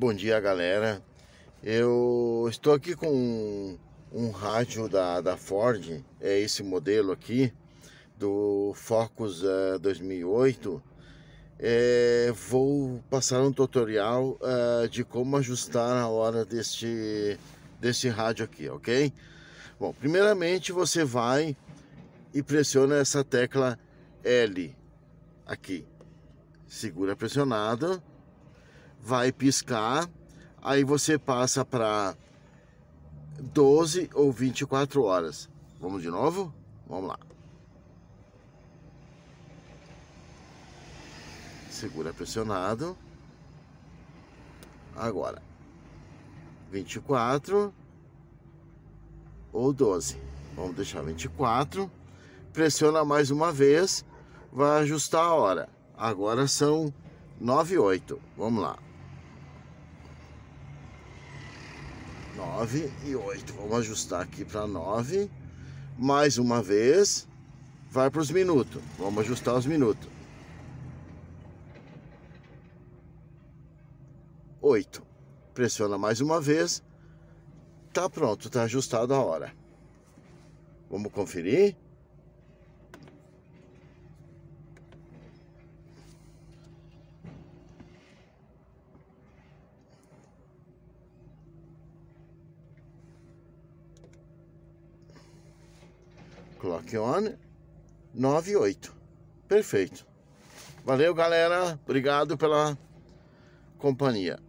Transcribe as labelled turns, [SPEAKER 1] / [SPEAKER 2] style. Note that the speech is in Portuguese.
[SPEAKER 1] Bom dia, galera. Eu estou aqui com um, um rádio da, da Ford, é esse modelo aqui, do Focus uh, é, 2008. É, vou passar um tutorial uh, de como ajustar a hora deste, deste rádio aqui, ok? Bom, primeiramente você vai e pressiona essa tecla L aqui. Segura pressionado vai piscar, aí você passa para 12 ou 24 horas. Vamos de novo? Vamos lá. Segura pressionado. Agora. 24 ou 12. Vamos deixar 24. Pressiona mais uma vez. Vai ajustar a hora. Agora são 9 e 8. Vamos lá. 9 e 8. Vamos ajustar aqui para 9. Mais uma vez, vai para os minutos. Vamos ajustar os minutos. 8. Pressiona mais uma vez. Tá pronto, tá ajustado a hora. Vamos conferir? Clock on 98. Perfeito. Valeu, galera. Obrigado pela companhia.